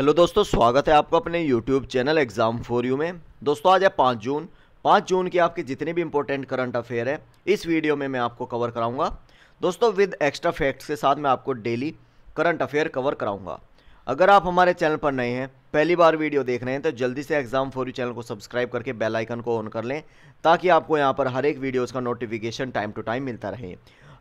hello दोस्तों स्वागत है आपको अपने YouTube channel exam for you में दोस्तों आज है पाँच जून पाँच जून की आपके जितने भी इंपॉर्टेंट करंट अफेयर है इस वीडियो में मैं आपको कवर कराऊंगा दोस्तों विद एक्स्ट्रा फैक्ट्स के साथ मैं आपको डेली करंट अफेयर कवर कराऊंगा अगर आप हमारे चैनल पर नए हैं पहली बार वीडियो देख रहे हैं तो जल्दी से एग्जाम फॉर यू चैनल को सब्सक्राइब करके बेल आइकन को ऑन कर लें ताकि आपको यहाँ पर हर एक वीडियोज़ का नोटिफिकेशन टाइम टू टाइम मिलता रहे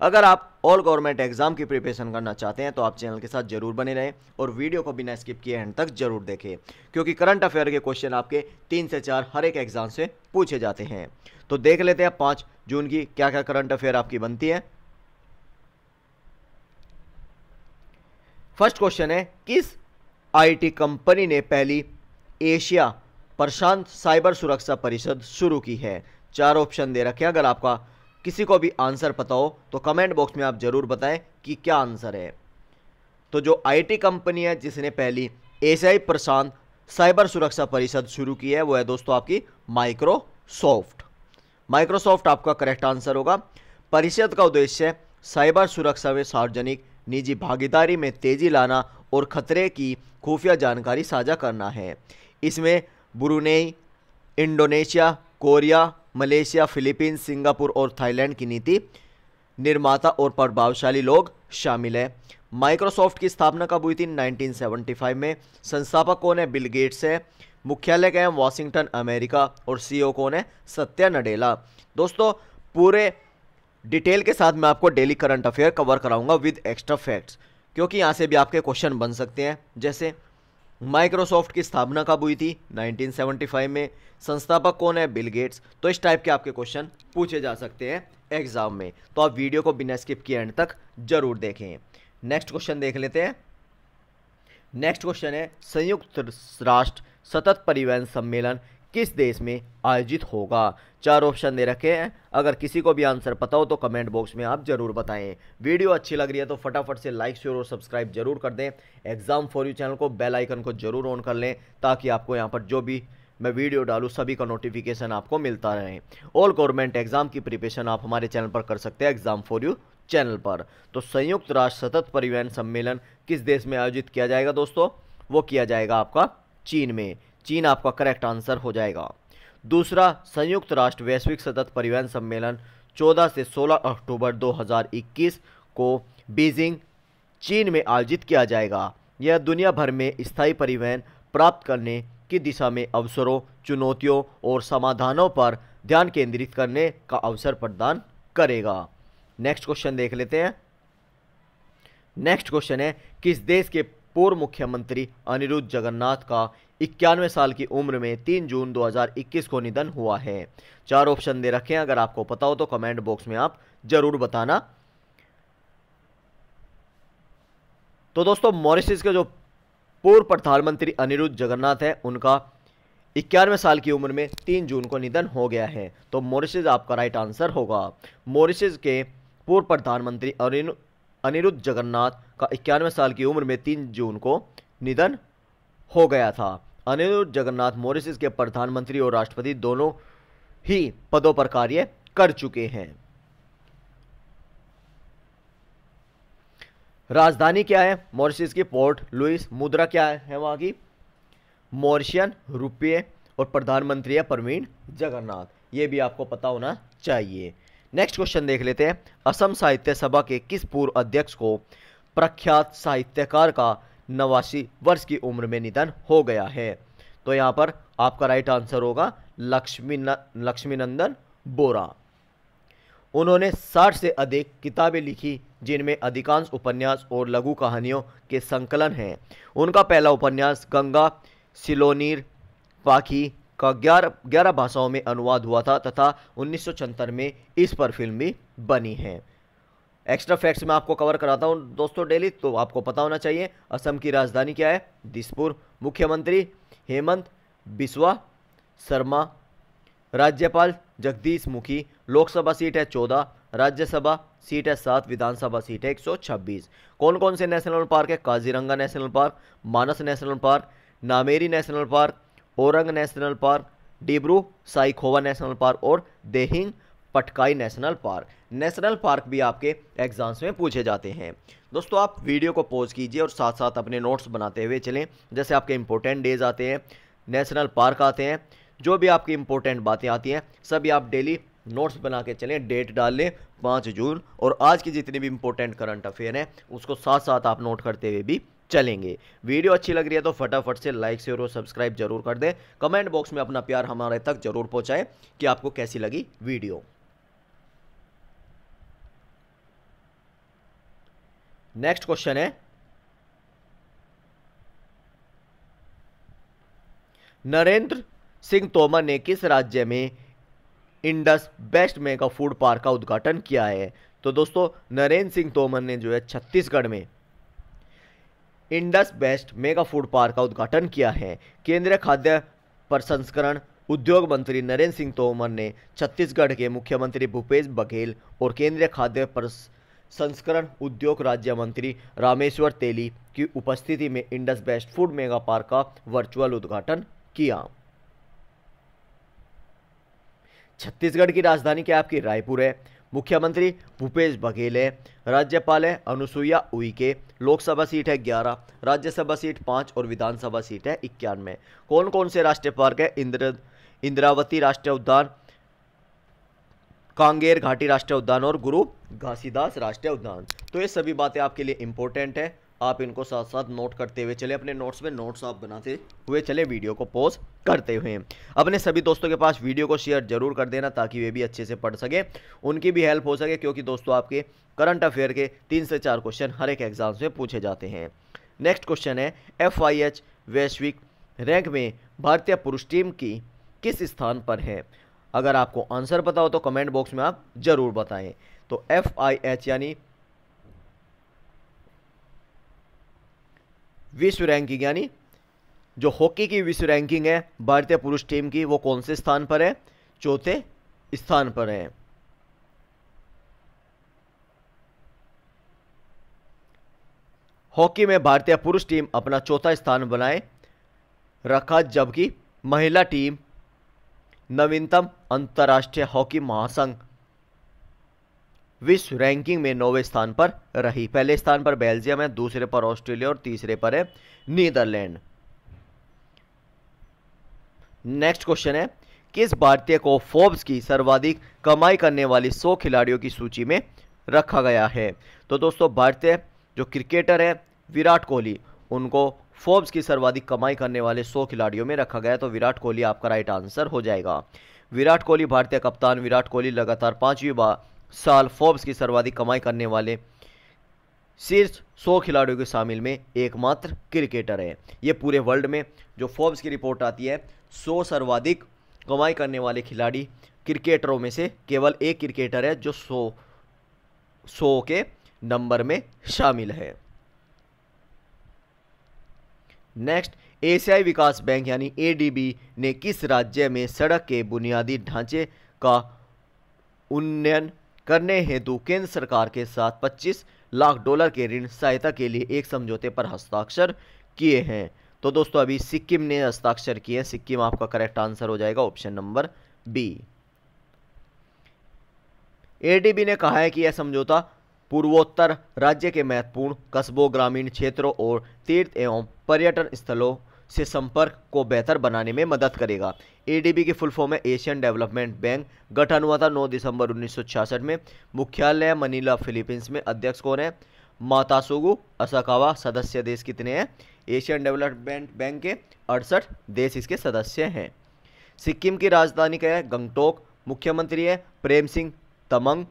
अगर आप ऑल गवर्नमेंट एग्जाम की प्रिपरेशन करना चाहते हैं तो आप चैनल के साथ जरूर बने रहें और वीडियो को बिना स्किप किए एंड तक जरूर देखें क्योंकि करंट अफेयर के क्वेश्चन आपके तीन से चार हर एक एग्जाम से पूछे जाते हैं तो देख लेते हैं पाँच जून की क्या क्या करंट अफेयर आपकी बनती है फर्स्ट क्वेश्चन है किस आईटी कंपनी ने पहली एशिया प्रशांत साइबर सुरक्षा परिषद शुरू की है चार ऑप्शन दे रखे हैं अगर आपका किसी को भी आंसर पता हो तो कमेंट बॉक्स में आप ज़रूर बताएं कि क्या आंसर है तो जो आईटी कंपनी है जिसने पहली एशियाई प्रशांत साइबर सुरक्षा परिषद शुरू की है वो है दोस्तों आपकी माइक्रोसॉफ्ट माइक्रोसॉफ्ट आपका करेक्ट आंसर होगा परिषद का उद्देश्य साइबर सुरक्षा में सार्वजनिक निजी भागीदारी में तेजी लाना और खतरे की खुफिया जानकारी साझा करना है इसमें Brunei Indonesia Korea Malaysia Philippines Singapore और थाईलैंड की नीति निर्माता और प्रभावशाली लोग शामिल हैं माइक्रोसॉफ्ट की स्थापना कब हुई थी 1975 में संस्थापक कौन है बिल गेट्स है मुख्यालय कह है वाशिंगटन अमेरिका और सीईओ कौन है सत्या नडेला दोस्तों पूरे डिटेल के साथ मैं आपको डेली करंट अफेयर कवर कराऊंगा विद एक्स्ट्रा फैक्ट्स क्योंकि यहाँ से भी आपके क्वेश्चन बन सकते हैं जैसे माइक्रोसॉफ्ट की स्थापना कब हुई थी 1975 में संस्थापक कौन है बिल गेट्स तो इस टाइप के आपके क्वेश्चन पूछे जा सकते हैं एग्जाम में तो आप वीडियो को बिना स्किप किए एंड तक जरूर देखें नेक्स्ट क्वेश्चन देख लेते हैं नेक्स्ट क्वेश्चन है संयुक्त राष्ट्र सतत परिवहन सम्मेलन किस देश में आयोजित होगा चार ऑप्शन दे रखे हैं अगर किसी को भी आंसर पता हो तो कमेंट बॉक्स में आप जरूर बताएं वीडियो अच्छी लग रही है तो फटाफट से लाइक शेयर और सब्सक्राइब जरूर कर दें एग्जाम फॉर यू चैनल को बेल आइकन को जरूर ऑन कर लें ताकि आपको यहाँ पर जो भी मैं वीडियो डालूँ सभी का नोटिफिकेशन आपको मिलता रहे ऑल गवर्नमेंट एग्जाम की प्रिपरेशन आप हमारे चैनल पर कर सकते हैं एग्जाम फॉर यू चैनल पर तो संयुक्त राष्ट्र सतत परिवहन सम्मेलन किस देश में आयोजित किया जाएगा दोस्तों वो किया जाएगा आपका चीन में चीन आपका करेक्ट आंसर हो जाएगा दूसरा संयुक्त राष्ट्र वैश्विक सतत परिवहन सम्मेलन 14 से 16 अक्टूबर 2021 को बीजिंग चीन में आयोजित किया जाएगा यह दुनिया भर में स्थायी परिवहन प्राप्त करने की दिशा में अवसरों चुनौतियों और समाधानों पर ध्यान केंद्रित करने का अवसर प्रदान करेगा नेक्स्ट क्वेश्चन देख लेते हैं नेक्स्ट क्वेश्चन है किस देश के पूर्व मुख्यमंत्री अनिरुद्ध जगन्नाथ का इक्यानवे साल की उम्र में तीन जून 2021 को निधन हुआ है चार ऑप्शन दे रखे हैं अगर आपको पता हो तो कमेंट बॉक्स में आप जरूर बताना तो दोस्तों मॉरिशस के जो पूर्व प्रधानमंत्री अनिरुद्ध जगन्नाथ है उनका इक्यानवे साल की उम्र में तीन जून को निधन हो गया है तो मॉरिशस आपका राइट आंसर होगा मॉरिशस के पूर्व प्रधानमंत्री अनिरुद्ध जगन्नाथ का इक्यानवे साल की उम्र में तीन जून को निधन हो गया था अनिरुद्ध जगन्नाथ मॉरिसिस के प्रधानमंत्री और राष्ट्रपति दोनों ही पदों पर कार्य कर चुके हैं राजधानी क्या है मॉरिशस की पोर्ट लुइस मुद्रा क्या है वहां की मॉरिशियन रुपये और प्रधानमंत्री है प्रवीण जगन्नाथ ये भी आपको पता होना चाहिए नेक्स्ट क्वेश्चन देख लेते हैं असम साहित्य सभा के किस पूर्व अध्यक्ष को प्रख्यात साहित्यकार का नवासी वर्ष की उम्र में निधन हो गया है तो यहाँ पर आपका राइट आंसर होगा लक्ष्मी न, नंदन बोरा उन्होंने 60 से अधिक किताबें लिखी जिनमें अधिकांश उपन्यास और लघु कहानियों के संकलन हैं उनका पहला उपन्यास गंगा सिलोनीर पाखी का ग्यारह ग्यारह भाषाओं में अनुवाद हुआ था तथा उन्नीस में इस पर फिल्म भी बनी है एक्स्ट्रा फैक्ट्स में आपको कवर कराता हूँ दोस्तों डेली तो आपको पता होना चाहिए असम की राजधानी क्या है दिसपुर मुख्यमंत्री हेमंत बिस्वा शर्मा राज्यपाल जगदीश मुखी लोकसभा सीट है चौदह राज्यसभा सीट है सात विधानसभा सीट है एक सौ छब्बीस कौन कौन से नेशनल पार्क है Kaziranga national park Manas national park Nameri national park Orang national park Dibru Saikhowa national park और Dehing Patkai national park national park भी आपके एग्जाम्स में पूछे जाते हैं दोस्तों आप वीडियो को पॉज कीजिए और साथ साथ अपने नोट्स बनाते हुए चलें जैसे आपके इंपॉर्टेंट डेज आते हैं नेशनल पार्क आते हैं जो भी आपकी इंपॉर्टेंट बातें आती हैं सभी आप डेली नोट्स बना के चलें डेट डाल लें पाँच जून और आज की जितनी भी इंपॉर्टेंट करंट अफेयर हैं उसको साथ साथ आप नोट करते हुए भी चलेंगे वीडियो अच्छी लग रही है तो फटाफट से लाइक शेयर और सब्सक्राइब जरूर कर दें कमेंट बॉक्स में अपना प्यार हमारे तक जरूर पहुंचाएं कि आपको कैसी लगी वीडियो नेक्स्ट क्वेश्चन है नरेंद्र सिंह तोमर ने किस राज्य में Indus best mega food park का उद्घाटन किया है तो दोस्तों नरेंद्र सिंह तोमर ने जो है छत्तीसगढ़ में Indus best mega food park का उद्घाटन किया है केंद्रीय खाद्य प्रसंस्करण उद्योग मंत्री नरेंद्र सिंह तोमर ने छत्तीसगढ़ के मुख्यमंत्री भूपेश बघेल और केंद्रीय खाद्य प्रसंस्करण उद्योग राज्य मंत्री रामेश्वर तेली की उपस्थिति में Indus best food mega park का वर्चुअल उद्घाटन किया छत्तीसगढ़ की राजधानी क्या आपकी रायपुर है मुख्यमंत्री भूपेश बघेल है राज्यपाल है अनुसुईया उइके लोकसभा सीट है 11, राज्यसभा सीट 5 और विधानसभा सीट है इक्यानवे कौन कौन से राष्ट्रीय पार्क है इंद्र इंद्रावती राष्ट्रीय उद्यान कांगेर घाटी राष्ट्रीय उद्यान और गुरु घासीदास राष्ट्रीय उद्यान तो ये सभी बातें आपके लिए इंपॉर्टेंट है आप इनको साथ साथ नोट करते हुए चले अपने नोट्स में नोट्स आप बनाते हुए चले वीडियो को पॉज करते हुए अपने सभी दोस्तों के पास वीडियो को शेयर जरूर कर देना ताकि वे भी अच्छे से पढ़ सकें उनकी भी हेल्प हो सके क्योंकि दोस्तों आपके करंट अफेयर के तीन से चार क्वेश्चन हर एक एग्जाम में पूछे जाते हैं नेक्स्ट क्वेश्चन है एफ वैश्विक रैंक में भारतीय पुरुष टीम की किस स्थान पर है अगर आपको आंसर पता हो तो कमेंट बॉक्स में आप ज़रूर बताएं तो एफ आई एच यानी विश्व रैंकिंग यानी जो हॉकी की विश्व रैंकिंग है भारतीय पुरुष टीम की वो कौन से स्थान पर है चौथे स्थान पर है हॉकी में भारतीय पुरुष टीम अपना चौथा स्थान बनाए रखा जबकि महिला टीम नवीनतम अंतर्राष्ट्रीय हॉकी महासंघ विश्व रैंकिंग में नौवे स्थान पर रही पहले स्थान पर बेल्जियम है दूसरे पर ऑस्ट्रेलिया और तीसरे पर है नीदरलैंड नेक्स्ट क्वेश्चन है किस भारतीय को फोर्ब्स की सर्वाधिक कमाई करने वाली 100 खिलाड़ियों की सूची में रखा गया है तो दोस्तों भारतीय जो क्रिकेटर है विराट कोहली उनको फोर्ब्स की सर्वाधिक कमाई करने वाले 100 खिलाड़ियों में रखा गया तो विराट कोहली आपका राइट आंसर हो जाएगा विराट कोहली भारतीय कप्तान विराट कोहली लगातार पांचवी बार साल फोर्ब्स की सर्वाधिक कमाई करने वाले शीर्ष सौ खिलाड़ियों के शामिल में एकमात्र क्रिकेटर है ये पूरे वर्ल्ड में जो फोर्ब्स की रिपोर्ट आती है सौ सर्वाधिक कमाई करने वाले खिलाड़ी क्रिकेटरों में से केवल एक क्रिकेटर है जो सौ सौ के नंबर में शामिल है नेक्स्ट एशियाई विकास बैंक यानी एडीबी ने किस राज्य में सड़क के बुनियादी ढांचे का उन्नयन करने हेतु केंद्र सरकार के साथ 25 लाख डॉलर के ऋण सहायता के लिए एक समझौते पर हस्ताक्षर किए हैं तो दोस्तों अभी सिक्किम ने हस्ताक्षर किए सिक्किम आपका करेक्ट आंसर हो जाएगा ऑप्शन नंबर बी एडीबी ने कहा है कि यह समझौता पूर्वोत्तर राज्य के महत्वपूर्ण कस्बों ग्रामीण क्षेत्रों और तीर्थ एवं पर्यटन स्थलों से संपर्क को बेहतर बनाने में मदद करेगा एडीबी के फुल फॉर्म है एशियन डेवलपमेंट बैंक गठन हुआ था 9 दिसंबर 1966 में मुख्यालय मनीला फिलीपींस में अध्यक्ष कौन है मातासुगु असाकावा सदस्य देश कितने हैं एशियन डेवलपमेंट बैंक के अड़सठ देश इसके सदस्य हैं सिक्किम की राजधानी क्या है गंगटोक मुख्यमंत्री है प्रेम सिंह तमंग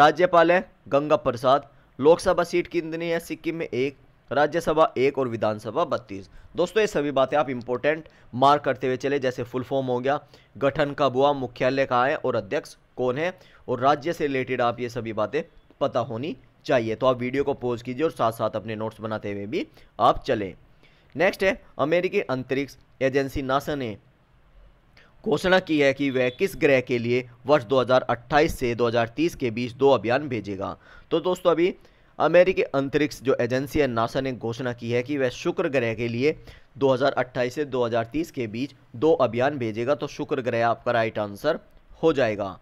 राज्यपाल है गंगा प्रसाद लोकसभा सीट कितनी है सिक्किम में एक राज्यसभा एक और विधानसभा बत्तीस दोस्तों ये सभी बातें आप इंपॉर्टेंट मार्क करते हुए चले जैसे फुल फॉर्म हो गया गठन कब हुआ मुख्यालय कहाँ है और अध्यक्ष कौन है और राज्य से रिलेटेड आप ये सभी बातें पता होनी चाहिए तो आप वीडियो को पोज कीजिए और साथ साथ अपने नोट्स बनाते हुए भी आप चलें नेक्स्ट है अमेरिकी अंतरिक्ष एजेंसी नासा ने घोषणा की है कि वह किस ग्रह के लिए वर्ष 2028 से 2030 के बीच दो अभियान भेजेगा तो दोस्तों अभी अमेरिकी अंतरिक्ष जो एजेंसी है नासा ने घोषणा की है कि वह शुक्र ग्रह के लिए 2028 से 2030 के बीच दो अभियान भेजेगा तो शुक्र ग्रह आपका राइट आंसर हो जाएगा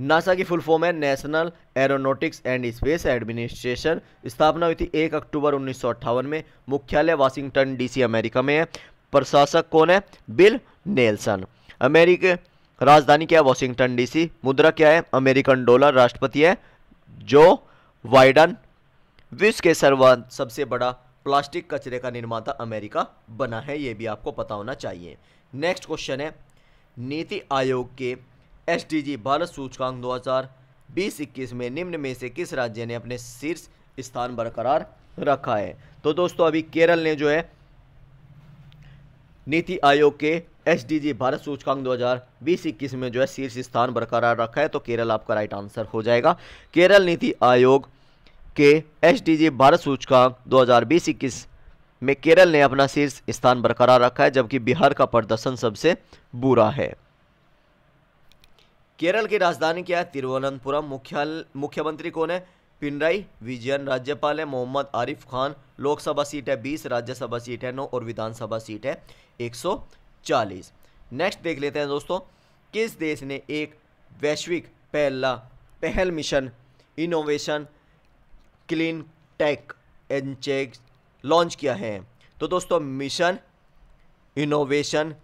नासा की फुल फॉर्म है national aeronautics and space administration स्थापना हुई थी 1 अक्टूबर उन्नीस में मुख्यालय वाशिंगटन डीसी अमेरिका में है प्रशासक कौन है बिल नेल्सन अमेरिका राजधानी क्या है वॉशिंगटन डीसी मुद्रा क्या है अमेरिकन डॉलर राष्ट्रपति है जो वाइडन विश्व के सर्व सबसे बड़ा प्लास्टिक कचरे का निर्माता अमेरिका बना है ये भी आपको पता होना चाहिए नेक्स्ट क्वेश्चन है नीति आयोग के एस भारत सूचकांक दो हज़ार बीस इक्कीस में निम्न में से किस राज्य ने अपने शीर्ष स्थान बरकरार रखा है तो दोस्तों अभी केरल ने जो है नीति आयोग के एच डी जी भारत सूचकांक 2020-21 में जो है शीर्ष स्थान बरकरार रखा है तो केरल आपका राइट आंसर हो जाएगा केरल नीति आयोग के एच डी जी भारत सूचकांक 2020-21 में केरल ने अपना शीर्ष स्थान बरकरार रखा है जबकि बिहार का प्रदर्शन सबसे बुरा है केरल की राजधानी क्या है तिरुवनंतपुरम मुख्यालय मुख्यमंत्री कौन है पिनराई विजयन राज्यपाल है मोहम्मद आरिफ खान लोकसभा सीट है 20 राज्यसभा सीट है 9 और विधानसभा सीट है 100 चालीस नेक्स्ट देख लेते हैं दोस्तों किस देश ने एक वैश्विक पहला पहल मिशन इनोवेशन क्लीन टेक एनचेक लॉन्च किया है तो दोस्तों mission innovation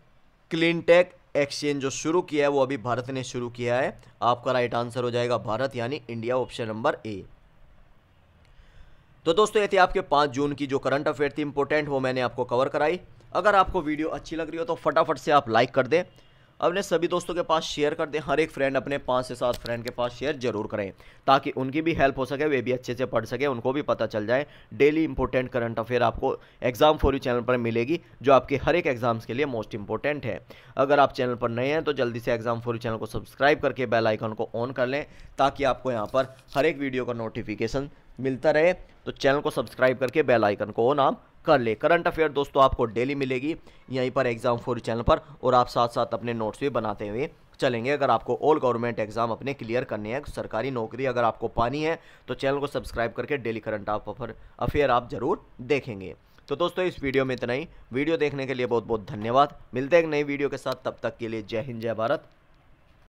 clean tech exchange जो शुरू किया है वो अभी भारत ने शुरू किया है आपका राइट आंसर हो जाएगा भारत यानी इंडिया ऑप्शन नंबर ए तो दोस्तों ये थे आपके पाँच जून की जो करंट अफेयर थी इंपोर्टेंट वो मैंने आपको कवर कराई अगर आपको वीडियो अच्छी लग रही हो तो फटाफट से आप लाइक कर दें अपने सभी दोस्तों के पास शेयर कर दें हर एक फ्रेंड अपने पाँच से सात फ्रेंड के पास शेयर जरूर करें ताकि उनकी भी हेल्प हो सके वे भी अच्छे से पढ़ सके उनको भी पता चल जाए डेली इंपॉर्टेंट करंट अफेयर आपको एग्जाम फॉर यू चैनल पर मिलेगी जो आपके हर एक एग्जाम्स के लिए मोस्ट इंपॉर्टेंट है अगर आप चैनल पर नए हैं तो जल्दी से एग्जाम फॉर यू चैनल को सब्सक्राइब करके बेल आइकन को ऑन कर लें ताकि आपको यहाँ पर हर एक वीडियो का नोटिफिकेशन मिलता रहे तो चैनल को सब्सक्राइब करके बेल आइकन को ऑन आप कर ले करंट अफेयर दोस्तों आपको डेली मिलेगी यहीं पर एग्जाम फोर चैनल पर और आप साथ साथ अपने नोट्स भी बनाते हुए चलेंगे अगर आपको ऑल गवर्नमेंट एग्जाम अपने क्लियर करने हैं सरकारी नौकरी अगर आपको पानी है तो चैनल को सब्सक्राइब करके डेली करंट अफेयर आप जरूर देखेंगे तो दोस्तों इस वीडियो में इतना ही वीडियो देखने के लिए बहुत बहुत धन्यवाद मिलते हैं एक नई वीडियो के साथ तब तक के लिए जय हिंद जय भारत